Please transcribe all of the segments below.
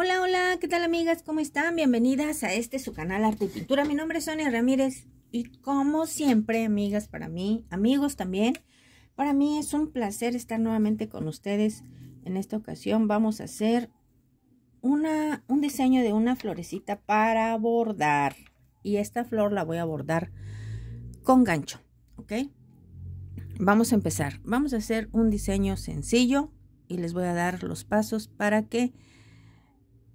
Hola, hola, ¿qué tal amigas? ¿Cómo están? Bienvenidas a este su canal Arte y Pintura. Mi nombre es Sonia Ramírez y como siempre, amigas, para mí, amigos también, para mí es un placer estar nuevamente con ustedes. En esta ocasión vamos a hacer una, un diseño de una florecita para bordar y esta flor la voy a bordar con gancho, ¿ok? Vamos a empezar. Vamos a hacer un diseño sencillo y les voy a dar los pasos para que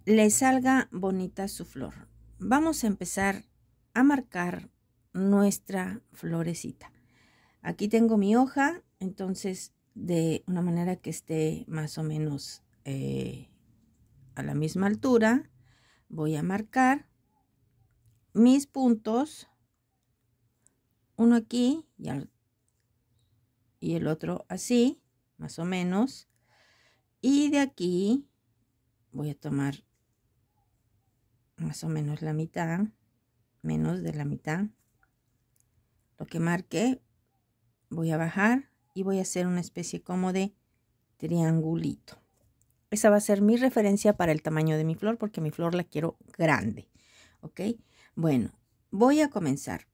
le salga bonita su flor. Vamos a empezar a marcar nuestra florecita. Aquí tengo mi hoja, entonces de una manera que esté más o menos eh, a la misma altura, voy a marcar mis puntos, uno aquí y el otro así, más o menos, y de aquí voy a tomar más o menos la mitad, menos de la mitad, lo que marqué, voy a bajar y voy a hacer una especie como de triangulito. Esa va a ser mi referencia para el tamaño de mi flor porque mi flor la quiero grande, ¿ok? Bueno, voy a comenzar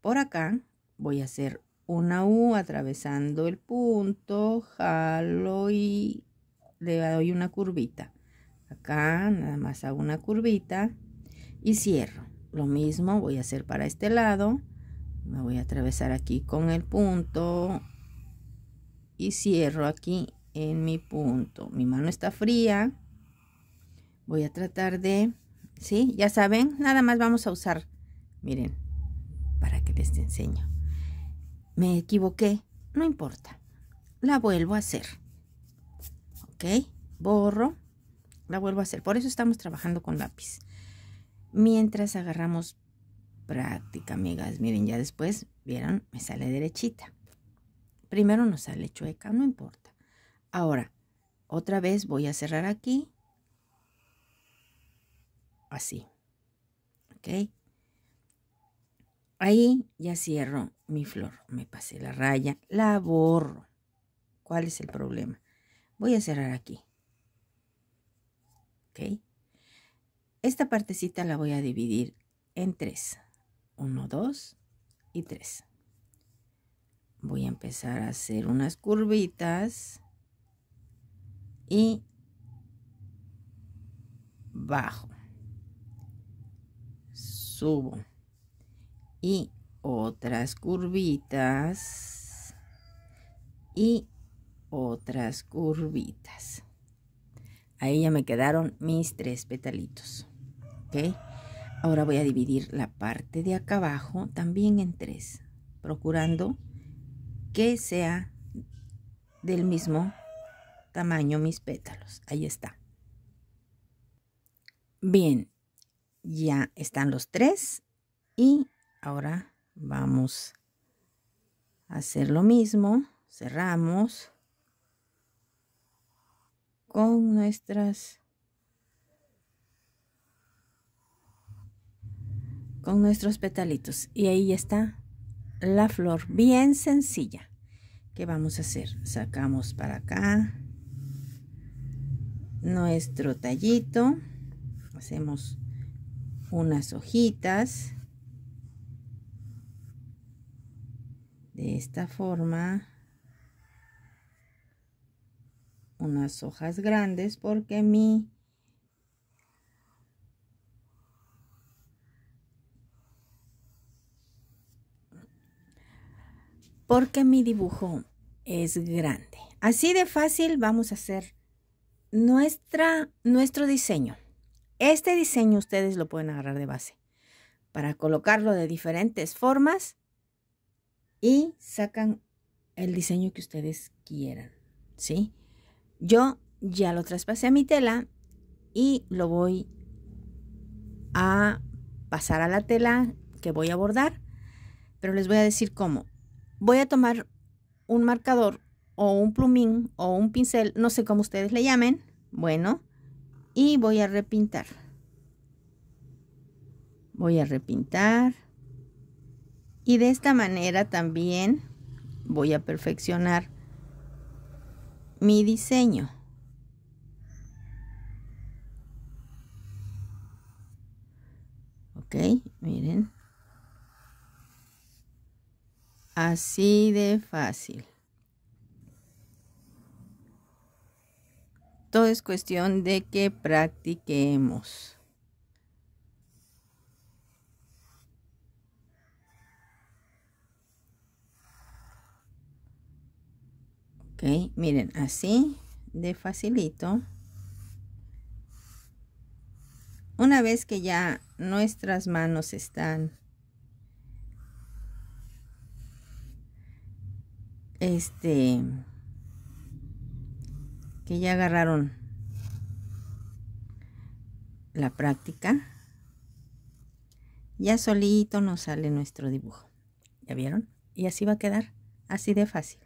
por acá, voy a hacer una U atravesando el punto, jalo y le doy una curvita. Acá nada más hago una curvita y cierro. Lo mismo voy a hacer para este lado. Me voy a atravesar aquí con el punto y cierro aquí en mi punto. Mi mano está fría. Voy a tratar de, ¿sí? Ya saben, nada más vamos a usar, miren, para que les enseño. Me equivoqué, no importa. La vuelvo a hacer. ¿Ok? Borro, la vuelvo a hacer. Por eso estamos trabajando con lápiz mientras agarramos práctica, amigas. Miren, ya después, vieron, me sale derechita. Primero nos sale chueca, no importa. Ahora, otra vez voy a cerrar aquí. Así. ¿Ok? Ahí ya cierro mi flor. Me pasé la raya, la borro. ¿Cuál es el problema? Voy a cerrar aquí. ¿Ok? Esta partecita la voy a dividir en tres. Uno, dos y tres. Voy a empezar a hacer unas curvitas. Y bajo. Subo. Y otras curvitas. Y otras curvitas. Ahí ya me quedaron mis tres petalitos. Ahora voy a dividir la parte de acá abajo también en tres, procurando que sea del mismo tamaño mis pétalos. Ahí está. Bien, ya están los tres y ahora vamos a hacer lo mismo. Cerramos con nuestras con nuestros petalitos. Y ahí está la flor bien sencilla. que vamos a hacer? Sacamos para acá nuestro tallito. Hacemos unas hojitas. De esta forma. Unas hojas grandes porque mi porque mi dibujo es grande. Así de fácil vamos a hacer nuestra, nuestro diseño. Este diseño ustedes lo pueden agarrar de base para colocarlo de diferentes formas y sacan el diseño que ustedes quieran, ¿sí? Yo ya lo traspasé a mi tela y lo voy a pasar a la tela que voy a bordar, pero les voy a decir cómo voy a tomar un marcador o un plumín o un pincel, no sé cómo ustedes le llamen, bueno, y voy a repintar. Voy a repintar. Y de esta manera también voy a perfeccionar mi diseño. Ok, miren. Así de fácil. Todo es cuestión de que practiquemos. Ok, miren, así de facilito. Una vez que ya nuestras manos están este que ya agarraron la práctica ya solito nos sale nuestro dibujo ya vieron y así va a quedar así de fácil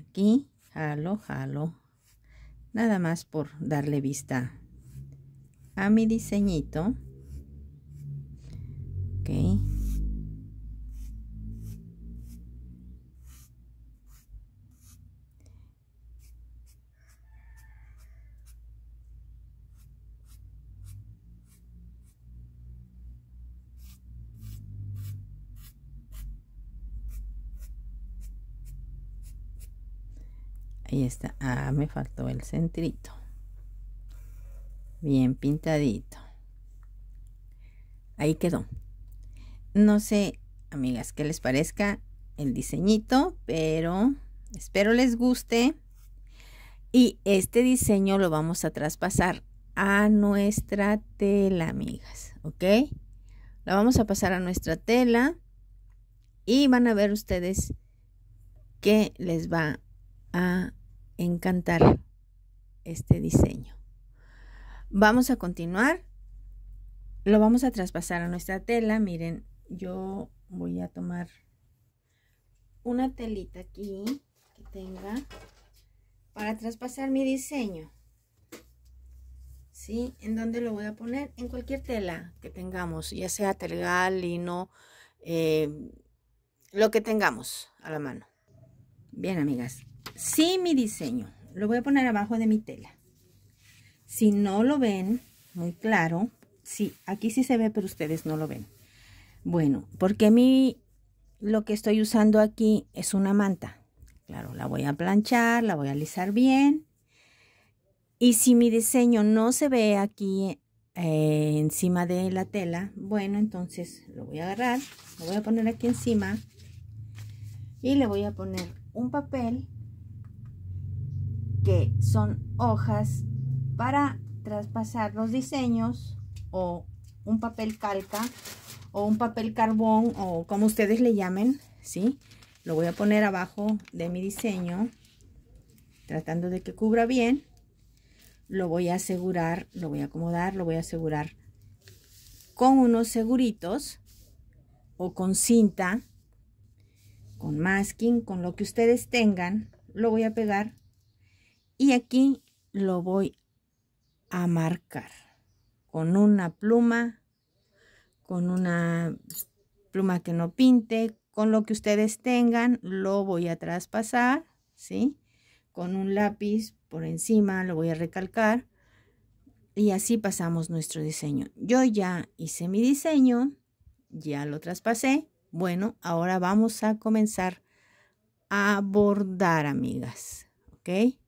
aquí jalo jalo nada más por darle vista a mi diseñito ok está Ah, me faltó el centrito. Bien pintadito. Ahí quedó. No sé, amigas, qué les parezca el diseñito, pero espero les guste. Y este diseño lo vamos a traspasar a nuestra tela, amigas, ¿ok? La vamos a pasar a nuestra tela y van a ver ustedes qué les va a encantar este diseño. Vamos a continuar. Lo vamos a traspasar a nuestra tela. Miren, yo voy a tomar una telita aquí que tenga para traspasar mi diseño. ¿Sí? ¿En dónde lo voy a poner? En cualquier tela que tengamos, ya sea tergal, lino, eh, lo que tengamos a la mano. Bien, amigas. Si mi diseño. Lo voy a poner abajo de mi tela. Si no lo ven muy claro, sí, aquí sí se ve, pero ustedes no lo ven. Bueno, porque mí lo que estoy usando aquí es una manta. Claro, la voy a planchar, la voy a alisar bien. Y si mi diseño no se ve aquí eh, encima de la tela, bueno, entonces lo voy a agarrar, lo voy a poner aquí encima y le voy a poner un papel que son hojas para traspasar los diseños o un papel calca o un papel carbón o como ustedes le llamen, ¿sí? Lo voy a poner abajo de mi diseño, tratando de que cubra bien. Lo voy a asegurar, lo voy a acomodar, lo voy a asegurar con unos seguritos o con cinta, con masking, con lo que ustedes tengan. Lo voy a pegar y aquí lo voy a marcar con una pluma, con una pluma que no pinte, con lo que ustedes tengan, lo voy a traspasar, ¿sí? Con un lápiz por encima lo voy a recalcar y así pasamos nuestro diseño. Yo ya hice mi diseño, ya lo traspasé. Bueno, ahora vamos a comenzar a bordar, amigas, ¿ok?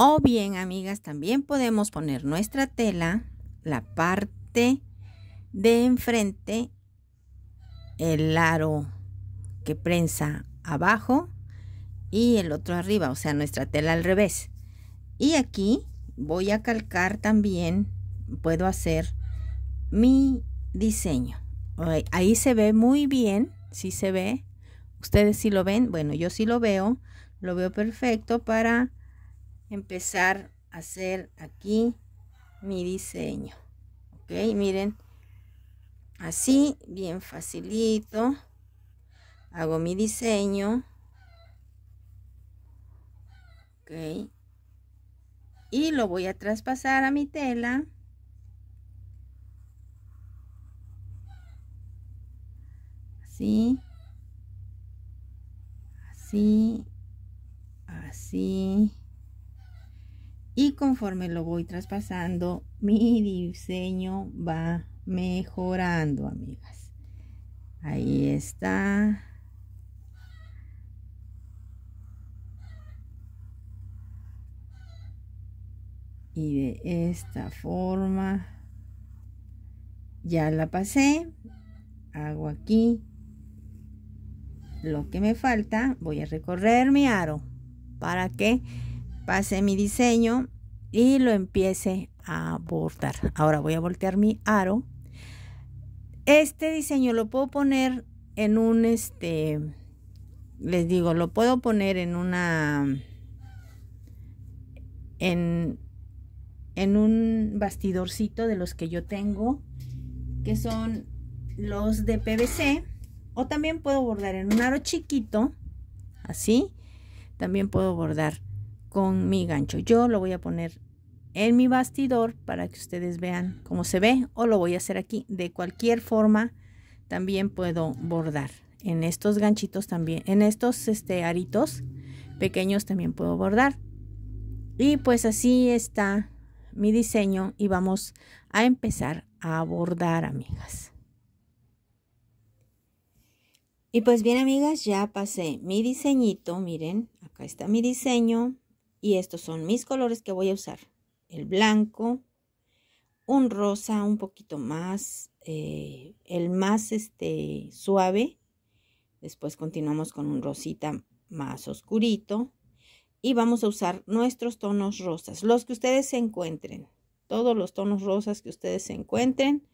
O bien, amigas, también podemos poner nuestra tela, la parte de enfrente, el aro que prensa abajo y el otro arriba, o sea, nuestra tela al revés. Y aquí voy a calcar también, puedo hacer mi diseño. Ahí se ve muy bien, si se ve. Ustedes sí lo ven, bueno, yo sí lo veo, lo veo perfecto para empezar a hacer aquí mi diseño. Ok, miren, así, bien facilito, hago mi diseño. Ok, y lo voy a traspasar a mi tela. Así, así, así conforme lo voy traspasando, mi diseño va mejorando, amigas. Ahí está. Y de esta forma ya la pasé. Hago aquí lo que me falta. Voy a recorrer mi aro para que pase mi diseño y lo empiece a bordar. Ahora voy a voltear mi aro. Este diseño lo puedo poner en un, este, les digo, lo puedo poner en una, en, en un bastidorcito de los que yo tengo, que son los de PVC, o también puedo bordar en un aro chiquito, así, también puedo bordar con mi gancho. Yo lo voy a poner en mi bastidor para que ustedes vean cómo se ve o lo voy a hacer aquí. De cualquier forma también puedo bordar en estos ganchitos también, en estos este, aritos pequeños también puedo bordar. Y pues así está mi diseño y vamos a empezar a bordar amigas. Y pues bien amigas, ya pasé mi diseñito, miren, acá está mi diseño, y estos son mis colores que voy a usar. El blanco, un rosa un poquito más, eh, el más este, suave. Después continuamos con un rosita más oscurito. Y vamos a usar nuestros tonos rosas, los que ustedes se encuentren. Todos los tonos rosas que ustedes se encuentren,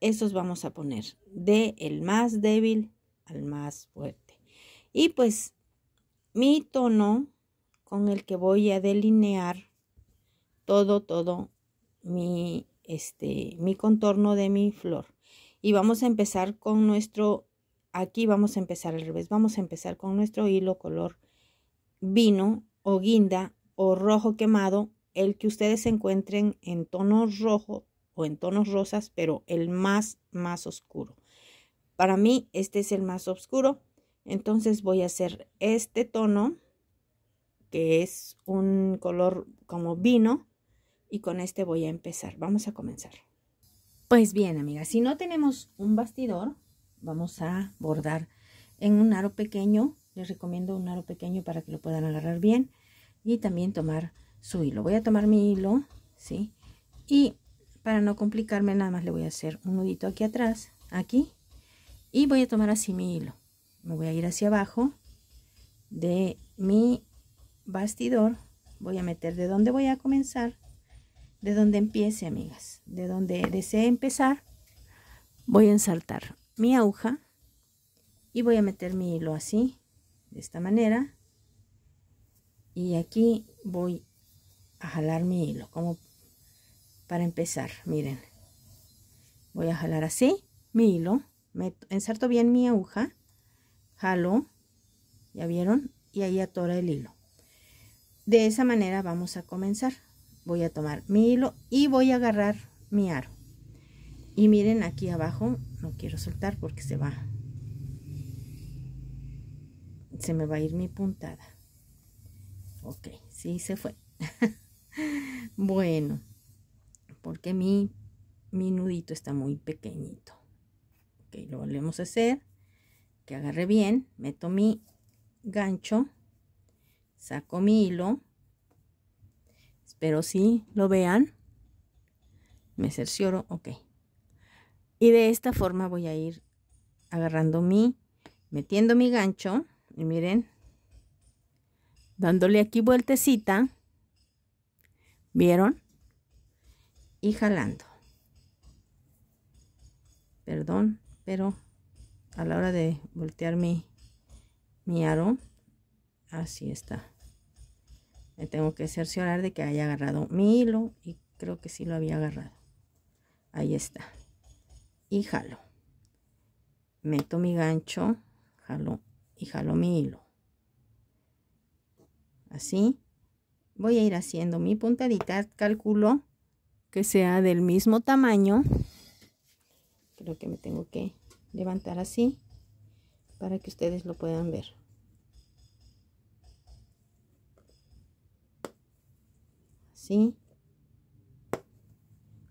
esos vamos a poner. De el más débil al más fuerte. Y pues mi tono con el que voy a delinear todo, todo mi, este, mi contorno de mi flor. Y vamos a empezar con nuestro, aquí vamos a empezar al revés, vamos a empezar con nuestro hilo color vino o guinda o rojo quemado, el que ustedes encuentren en tono rojo o en tonos rosas, pero el más, más oscuro. Para mí este es el más oscuro, entonces voy a hacer este tono que es un color como vino. Y con este voy a empezar. Vamos a comenzar. Pues bien, amigas, si no tenemos un bastidor, vamos a bordar en un aro pequeño. Les recomiendo un aro pequeño para que lo puedan agarrar bien. Y también tomar su hilo. Voy a tomar mi hilo, ¿sí? Y para no complicarme, nada más le voy a hacer un nudito aquí atrás, aquí. Y voy a tomar así mi hilo. Me voy a ir hacia abajo de mi bastidor voy a meter de dónde voy a comenzar de donde empiece amigas de donde desee empezar voy a ensartar mi aguja y voy a meter mi hilo así de esta manera y aquí voy a jalar mi hilo como para empezar miren voy a jalar así mi hilo meto, bien mi aguja jalo ya vieron y ahí atora el hilo de esa manera vamos a comenzar. Voy a tomar mi hilo y voy a agarrar mi aro. Y miren aquí abajo, no quiero soltar porque se va. Se me va a ir mi puntada. Ok, sí se fue. bueno, porque mi, mi nudito está muy pequeñito. Ok, lo volvemos a hacer. Que agarre bien, meto mi gancho saco mi hilo espero sí lo vean me cercioro ok y de esta forma voy a ir agarrando mi metiendo mi gancho y miren dándole aquí vueltecita vieron y jalando perdón pero a la hora de voltear mi, mi aro así está me tengo que cerciorar de que haya agarrado mi hilo y creo que sí lo había agarrado ahí está y jalo meto mi gancho jalo y jalo mi hilo así voy a ir haciendo mi puntadita calculo que sea del mismo tamaño creo que me tengo que levantar así para que ustedes lo puedan ver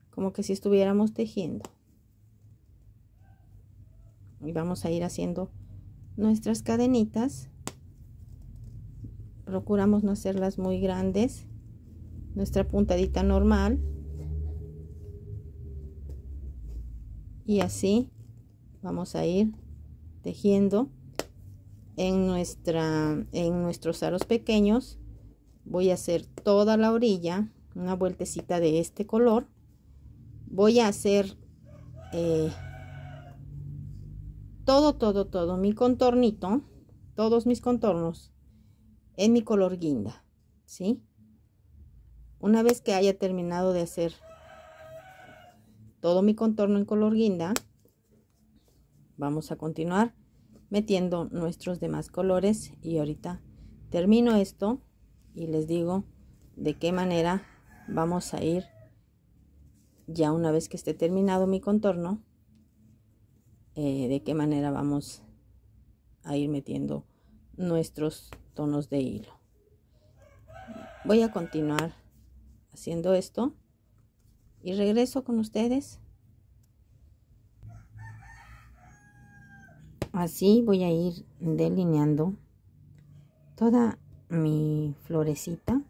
como que si estuviéramos tejiendo y vamos a ir haciendo nuestras cadenitas procuramos no hacerlas muy grandes nuestra puntadita normal y así vamos a ir tejiendo en nuestra en nuestros aros pequeños voy a hacer toda la orilla una vueltecita de este color voy a hacer eh, todo todo todo mi contornito todos mis contornos en mi color guinda ¿sí? una vez que haya terminado de hacer todo mi contorno en color guinda vamos a continuar metiendo nuestros demás colores y ahorita termino esto y les digo de qué manera vamos a ir ya una vez que esté terminado mi contorno, eh, de qué manera vamos a ir metiendo nuestros tonos de hilo. Voy a continuar haciendo esto y regreso con ustedes. Así voy a ir delineando toda mi florecita.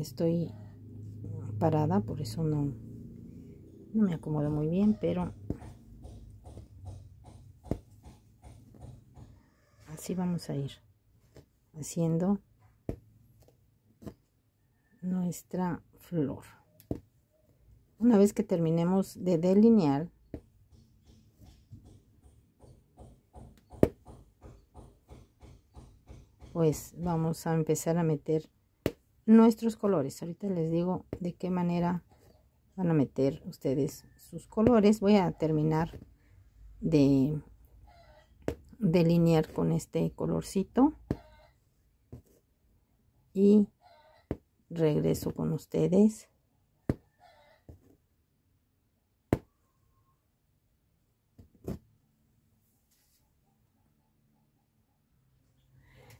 estoy parada, por eso no, no me acomodo muy bien, pero así vamos a ir haciendo nuestra flor una vez que terminemos de delinear pues vamos a empezar a meter nuestros colores ahorita les digo de qué manera van a meter ustedes sus colores voy a terminar de delinear con este colorcito y regreso con ustedes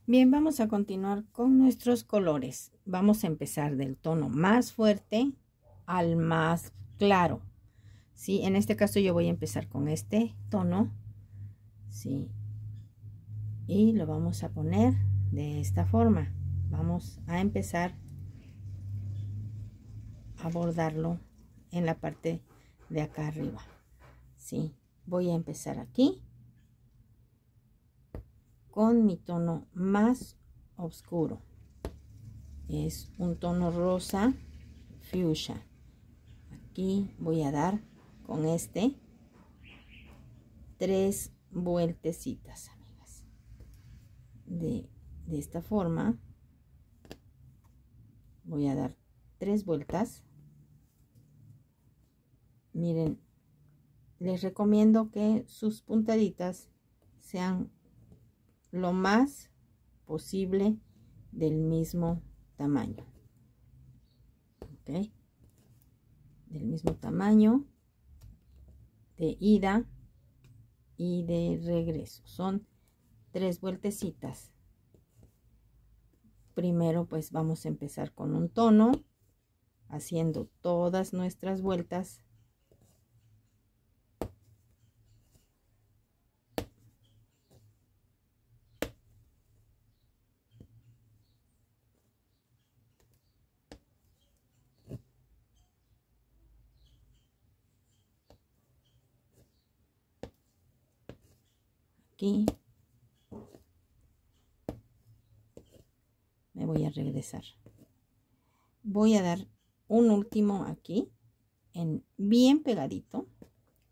Bien, vamos a continuar con nuestros colores. Vamos a empezar del tono más fuerte al más claro. si En este caso yo voy a empezar con este tono. ¿sí? y lo vamos a poner de esta forma vamos a empezar a bordarlo en la parte de acá arriba ¿sí? voy a empezar aquí con mi tono más oscuro es un tono rosa fuchsia aquí voy a dar con este tres vueltecitas de, esta forma voy a dar tres vueltas miren les recomiendo que sus puntaditas sean lo más posible del mismo tamaño ok del mismo tamaño de ida y de regreso son tres vueltecitas primero pues vamos a empezar con un tono haciendo todas nuestras vueltas aquí regresar. Voy a dar un último aquí, en bien pegadito,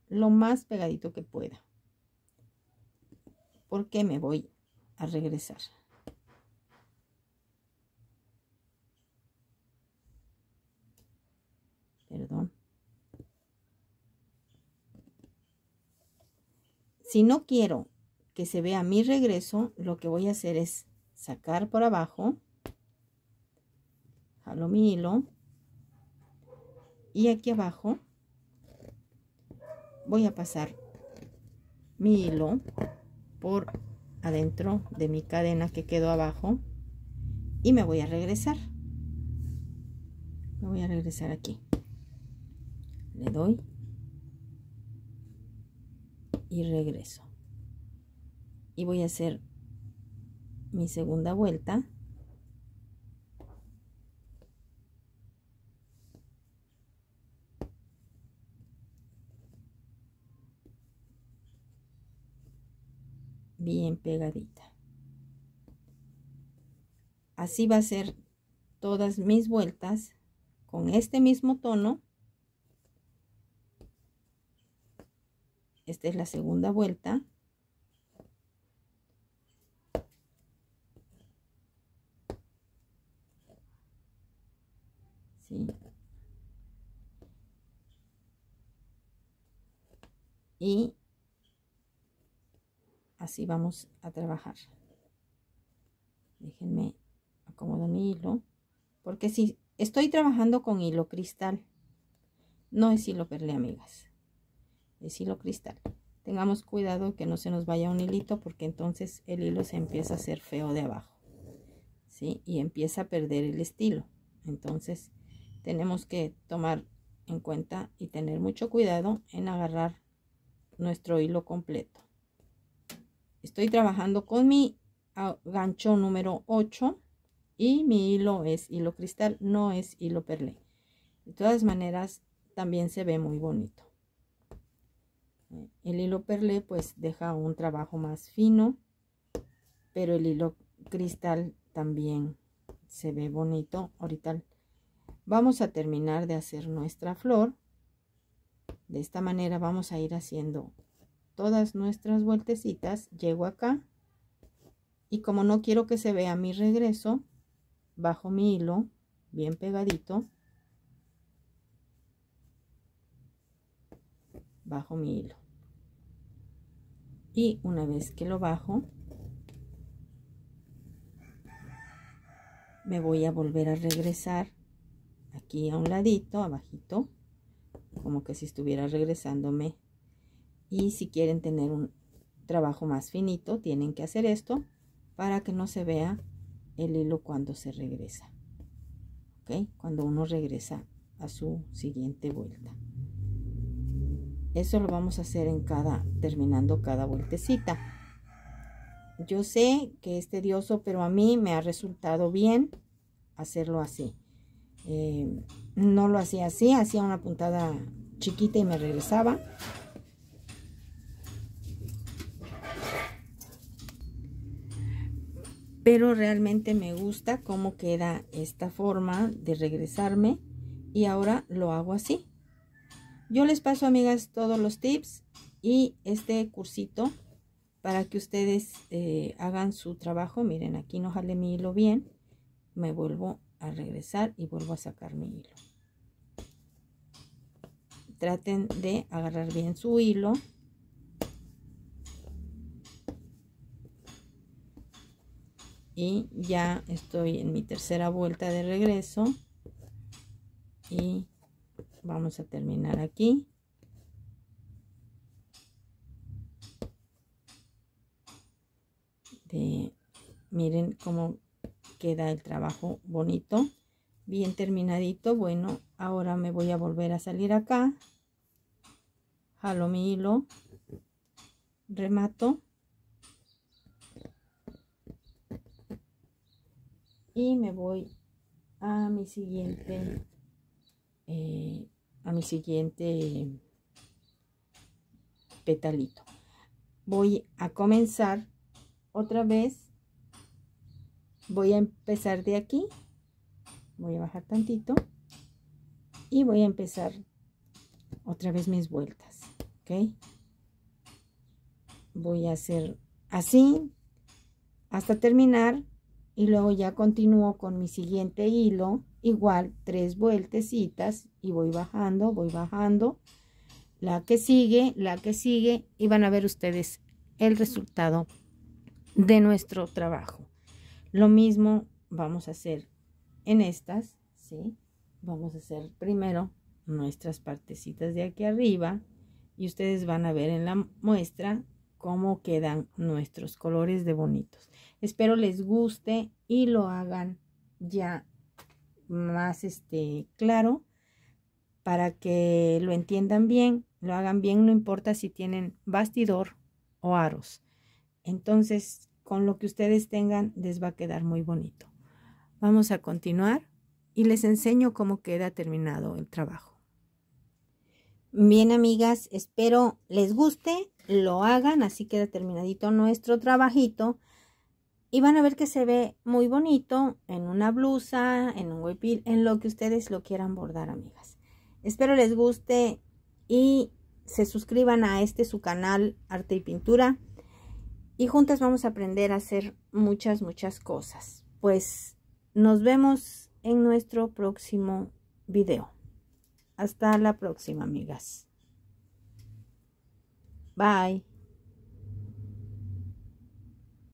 lo más pegadito que pueda. Porque me voy a regresar. Perdón. Si no quiero que se vea mi regreso, lo que voy a hacer es sacar por abajo jalo mi hilo y aquí abajo voy a pasar mi hilo por adentro de mi cadena que quedó abajo y me voy a regresar me voy a regresar aquí le doy y regreso y voy a hacer mi segunda vuelta bien pegadita. Así va a ser todas mis vueltas con este mismo tono. Esta es la segunda vuelta. Y así vamos a trabajar déjenme acomodo mi hilo porque si estoy trabajando con hilo cristal no es hilo perle amigas es hilo cristal tengamos cuidado que no se nos vaya un hilito porque entonces el hilo se empieza a hacer feo de abajo ¿sí? y empieza a perder el estilo entonces tenemos que tomar en cuenta y tener mucho cuidado en agarrar nuestro hilo completo estoy trabajando con mi ah, gancho número 8 y mi hilo es hilo cristal, no es hilo perlé. De todas maneras, también se ve muy bonito. El hilo perlé pues deja un trabajo más fino, pero el hilo cristal también se ve bonito. Ahorita vamos a terminar de hacer nuestra flor. De esta manera vamos a ir haciendo todas nuestras vueltecitas, llego acá y como no quiero que se vea mi regreso, bajo mi hilo bien pegadito, bajo mi hilo. Y una vez que lo bajo, me voy a volver a regresar aquí a un ladito, abajito, como que si estuviera regresándome y si quieren tener un trabajo más finito, tienen que hacer esto para que no se vea el hilo cuando se regresa. ¿Ok? Cuando uno regresa a su siguiente vuelta. Eso lo vamos a hacer en cada, terminando cada vueltecita. Yo sé que es tedioso, pero a mí me ha resultado bien hacerlo así. Eh, no lo hacía así, hacía una puntada chiquita y me regresaba. pero realmente me gusta cómo queda esta forma de regresarme y ahora lo hago así. Yo les paso, amigas, todos los tips y este cursito para que ustedes eh, hagan su trabajo. Miren, aquí no jale mi hilo bien. Me vuelvo a regresar y vuelvo a sacar mi hilo. Traten de agarrar bien su hilo y ya estoy en mi tercera vuelta de regreso y vamos a terminar aquí de, miren cómo queda el trabajo bonito bien terminadito bueno ahora me voy a volver a salir acá jalo mi hilo remato y me voy a mi siguiente eh. Eh, a mi siguiente petalito voy a comenzar otra vez voy a empezar de aquí voy a bajar tantito y voy a empezar otra vez mis vueltas ok voy a hacer así hasta terminar y luego ya continúo con mi siguiente hilo igual tres vueltecitas y voy bajando voy bajando la que sigue la que sigue y van a ver ustedes el resultado de nuestro trabajo lo mismo vamos a hacer en estas sí vamos a hacer primero nuestras partecitas de aquí arriba y ustedes van a ver en la muestra cómo quedan nuestros colores de bonitos. Espero les guste y lo hagan ya más este claro para que lo entiendan bien, lo hagan bien, no importa si tienen bastidor o aros. Entonces, con lo que ustedes tengan les va a quedar muy bonito. Vamos a continuar y les enseño cómo queda terminado el trabajo. Bien, amigas, espero les guste, lo hagan, así queda terminadito nuestro trabajito. Y van a ver que se ve muy bonito en una blusa, en un huepil, en lo que ustedes lo quieran bordar, amigas. Espero les guste y se suscriban a este su canal Arte y Pintura. Y juntas vamos a aprender a hacer muchas, muchas cosas. Pues nos vemos en nuestro próximo video. Hasta la próxima, amigas. Bye.